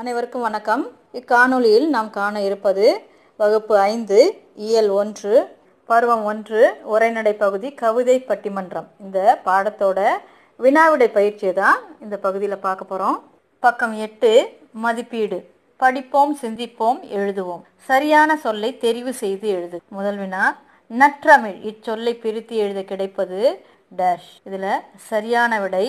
அனைவருக்கும் வணக்கம் இக்காணொலியில் நாம் காண இருப்பது வகுப்பு ஐந்து இயல் ஒன்று பருவம் ஒன்று உரைநடை பகுதி கவிதை பட்டிமன்றம் இந்த பாடத்தோட வினாவிடை பயிற்சியை தான் இந்த பகுதியில் பார்க்க போகிறோம் பக்கம் எட்டு மதிப்பீடு படிப்போம் சிந்திப்போம் எழுதுவோம் சரியான சொல்லை தெரிவு செய்து எழுது முதல் வினா நற்றமிழ் இச்சொல்லை பிரித்து எழுத கிடைப்பது டேஷ் இதுல சரியான விடை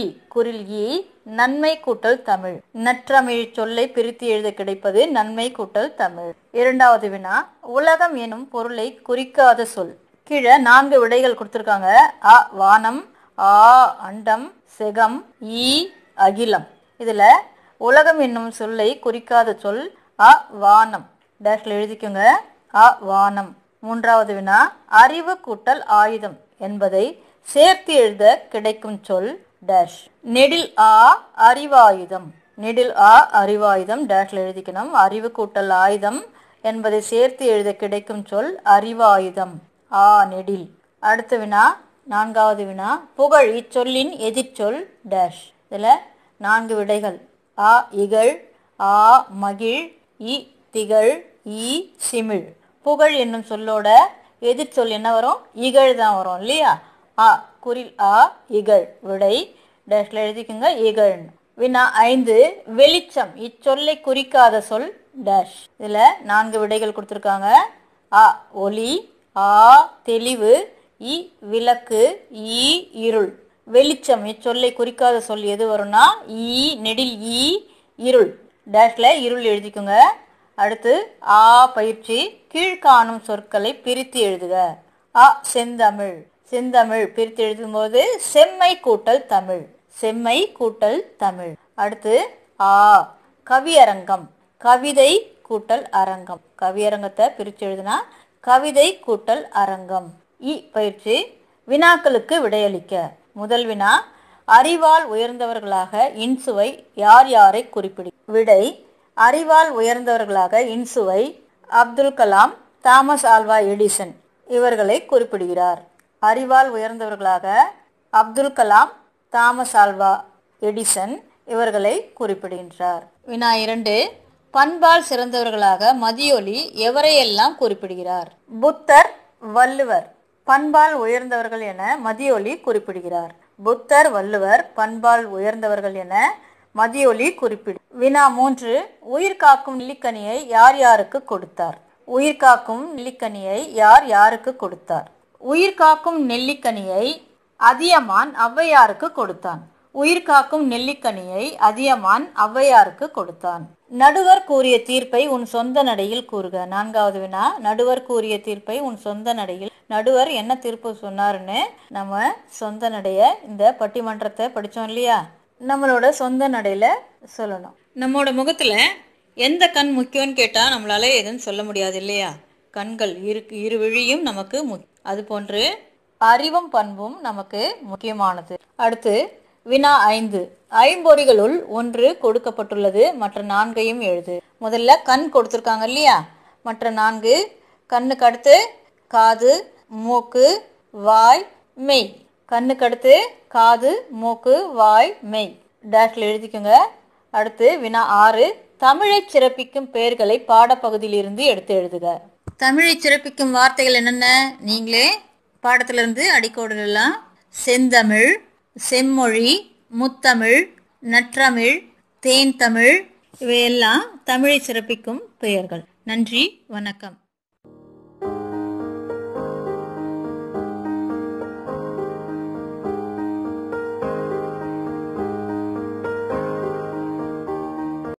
இ e. குரில் இ e. நன்மை கூட்டல் தமிழ் நற்றமிழ் சொல்லை பிரித்து எழுத கிடைப்பது நன்மை கூட்டல் தமிழ் இரண்டாவது வினா உலகம் எனும் பொருளை குறிக்காத சொல் கீழே நான்கு விடைகள் கொடுத்துருக்காங்க அ வானம் ஆ அண்டம் செகம் இ அகிலம் இதுல உலகம் என்னும் சொல்லை குறிக்காத சொல் அ வானம் டேஷ்ல எழுதிக்கோங்க அ வானம் மூன்றாவது வினா அறிவு கூட்டல் ஆயுதம் என்பதை சேர்த்து எழுத கிடைக்கும் சொல் டேஷ் நெடில் ஆ அறிவாயுதம் நெடில் ஆ அறிவாயுதம் டேஷ்ல எழுதிக்கணும் அறிவு கூட்டல் ஆயுதம் என்பதை சேர்த்து எழுத கிடைக்கும் சொல் அறிவாயுதம் ஆ நெடில் அடுத்த வினா நான்காவது வினா புகழ் இச்சொல்லின் எதிர்ச்சொல் டேஷ் இதில் நான்கு விடைகள் ஆ இகழ் ஆ மகிழ் இ திகழ் இ சிமிழ் புகழ் என்னும் சொல்லோட எதிர்ச்சொல் என்ன வரும் இகழ் தான் வரும் இல்லையா ஆ குறில் ஆ இகழ் விடை டேஷ்ல எழுதிக்குங்க இகழ்னு வினா ஐந்து வெளிச்சம் இச்சொல்லை குறிக்காத சொல் டேஷ் இதில் நான்கு விடைகள் கொடுத்துருக்காங்க அ ஒளி ஆ தெளிவு இ விளக்கு இ இருள் வெளிச்சம் இச்சொல்லை குறிக்காத சொல் எது வரும்னா இ நெடில் இ இருள் டேஷில் இருள் எழுதிக்குங்க அடுத்து ஆ பயிற்சி கீழ்காணும் சொற்களை பிரித்து எழுதுக அ செந்தமிழ் செந்தமிழ் பிரித்து எழுதும்போது செம்மை கூட்டல் தமிழ் செம்மை கூட்டல் தமிழ் அடுத்து ஆ கவியரங்கம் கவிதை கூட்டல் அரங்கம் கவியரங்கத்தை பிரித்து எழுதுனா கவிதை கூட்டல் அரங்கம் இ பயிற்சி வினாக்களுக்கு விடையளிக்க முதல் வினா அறிவால் உயர்ந்தவர்களாக இன்சுவை யார் யாரை குறிப்பிடு விடை அறிவால் உயர்ந்தவர்களாக இன்சுவை Abdul Kalam Thomas Alva Edison இவர்களை குறிப்பிடுகிறார் அறிவால் உயர்ந்தவர்களாக Abdul Kalam Thomas Alva Edison இவர்களை குறிப்பிடுகின்றார் வினா இரண்டு பண்பால் சிறந்தவர்களாக மதியொலி எவரையெல்லாம் குறிப்பிடுகிறார் புத்தர் வள்ளுவர் பண்பால் உயர்ந்தவர்கள் என மதியொலி குறிப்பிடுகிறார் புத்தர் வள்ளுவர் பண்பால் உயர்ந்தவர்கள் என மதியொலி குறிப்பிடு வினா மூன்று உயிர் காக்கும் நெல்லிக்கனியை யார் யாருக்கு கொடுத்தார் உயிர் காக்கும் நெல்லிக்கனியை யார் யாருக்கு கொடுத்தார் உயிர் காக்கும் நெல்லிக்கனியை அதியமான் ஔவையாருக்கு கொடுத்தான் உயிர் காக்கும் நெல்லிக்கனியை அதியமான் ஔவையாருக்கு கொடுத்தான் நடுவர் கூறிய தீர்ப்பை உன் சொந்த நடையில் கூறுக நான்காவது வினா நடுவர் கூறிய தீர்ப்பை உன் சொந்த நடையில் நடுவர் என்ன தீர்ப்பு சொன்னாருன்னு நம்ம சொந்த நடைய இந்த பட்டிமன்றத்தை படித்தோம் இல்லையா நம்மளோட சொந்த நடையில சொல்லணும் நம்மோட முகத்துல எந்த கண் முக்கியம்னு கேட்டால் நம்மளால எதுவும் சொல்ல முடியாது இல்லையா கண்கள் இரு இரு வழியும் நமக்கு முக் அதுபோன்று அறிவும் பண்பும் நமக்கு முக்கியமானது அடுத்து வினா ஐந்து ஐம்பொறிகளுள் ஒன்று கொடுக்கப்பட்டுள்ளது மற்ற நான்கையும் எழுது முதல்ல கண் கொடுத்துருக்காங்க இல்லையா மற்ற நான்கு கண்ணுக்கு அடுத்து காது மூக்கு வாய் மெய் கண்ணுக்கு அடுத்து காது மூக்கு வாய் மெய் டேஷில் எழுதிக்கோங்க அடுத்து வினா ஆறு தமிழை சிறப்பிக்கும் பெயர்களை பாடப்பகுதியிலிருந்து எடுத்து எழுதுக தமிழை சிறப்பிக்கும் வார்த்தைகள் என்னென்ன நீங்களே பாடத்திலிருந்து அடிக்கோடுலாம் செந்தமிழ் செம்மொழி முத்தமிழ் நற்றமிழ் தேன் தமிழ் இவையெல்லாம் தமிழை சிறப்பிக்கும் பெயர்கள் நன்றி வணக்கம்